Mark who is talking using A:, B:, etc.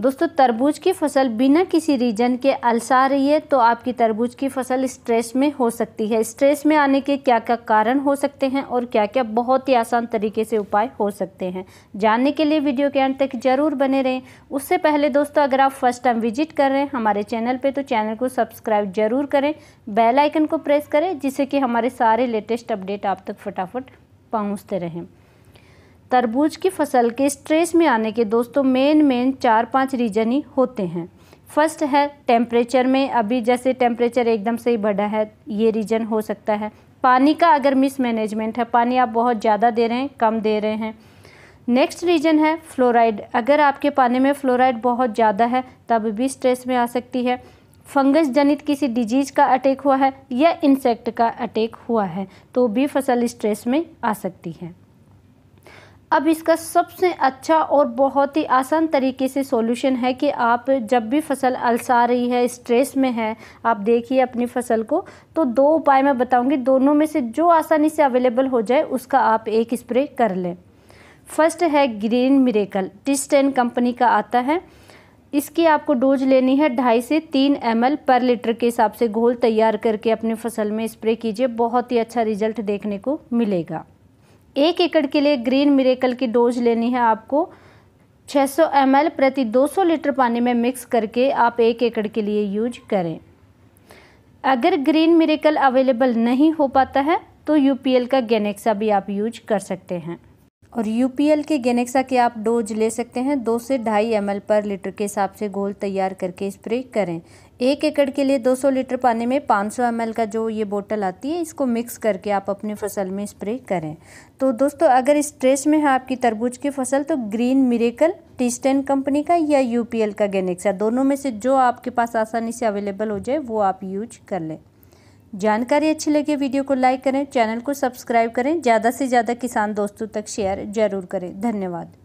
A: दोस्तों तरबूज की फसल बिना किसी रीजन के अलसा रही है तो आपकी तरबूज की फसल स्ट्रेस में हो सकती है स्ट्रेस में आने के क्या क्या कारण हो सकते हैं और क्या क्या बहुत ही आसान तरीके से उपाय हो सकते हैं जानने के लिए वीडियो के अंत तक जरूर बने रहें उससे पहले दोस्तों अगर आप फर्स्ट टाइम विजिट कर रहे हैं हमारे चैनल पर तो चैनल को सब्सक्राइब जरूर करें बेलाइकन को प्रेस करें जिससे कि हमारे सारे लेटेस्ट अपडेट आप तक फटाफट पहुँचते रहें तरबूज की फसल के स्ट्रेस में आने के दोस्तों मेन मेन चार पांच रीजन ही होते हैं फर्स्ट है टेम्परेचर में अभी जैसे टेम्परेचर एकदम से ही बढ़ा है ये रीजन हो सकता है पानी का अगर मिसमैनेजमेंट है पानी आप बहुत ज़्यादा दे रहे हैं कम दे रहे हैं नेक्स्ट रीजन है फ्लोराइड अगर आपके पानी में फ्लोराइड बहुत ज़्यादा है तब भी स्ट्रेस में आ सकती है फंगस जनित किसी डिजीज़ का अटैक हुआ है या इंसेक्ट का अटैक हुआ है तो भी फसल स्ट्रेस में आ सकती है अब इसका सबसे अच्छा और बहुत ही आसान तरीके से सॉल्यूशन है कि आप जब भी फसल अलसा रही है स्ट्रेस में है आप देखिए अपनी फसल को तो दो उपाय मैं बताऊंगी दोनों में से जो आसानी से अवेलेबल हो जाए उसका आप एक स्प्रे कर लें फर्स्ट है ग्रीन मिरेकल टिस्टेन कंपनी का आता है इसकी आपको डोज लेनी है ढाई से तीन एम पर लीटर के हिसाब से घोल तैयार करके अपनी फसल में स्प्रे कीजिए बहुत ही अच्छा रिजल्ट देखने को मिलेगा एक एकड़ के लिए ग्रीन मिरेकल की डोज लेनी है आपको 600 सौ प्रति 200 लीटर पानी में मिक्स करके आप एक एकड़ के लिए यूज करें अगर ग्रीन मिरेकल अवेलेबल नहीं हो पाता है तो यू का गेनेक्सा भी आप यूज कर सकते हैं और एल के गेनेक्सा के आप डोज ले सकते हैं दो से ढाई एम पर लीटर के हिसाब से घोल तैयार करके स्प्रे करें एक एकड़ के लिए 200 लीटर पानी में 500 एम का जो ये बोतल आती है इसको मिक्स करके आप अपनी फसल में स्प्रे करें तो दोस्तों अगर स्ट्रेस में है आपकी तरबूज की फसल तो ग्रीन मिरेकल टीस्टेन कंपनी का या एल का गेनेक्सा दोनों में से जो आपके पास आसानी से अवेलेबल हो जाए वो आप यूज कर लें जानकारी अच्छी लगे वीडियो को लाइक करें चैनल को सब्सक्राइब करें ज़्यादा से ज़्यादा किसान दोस्तों तक शेयर जरूर करें धन्यवाद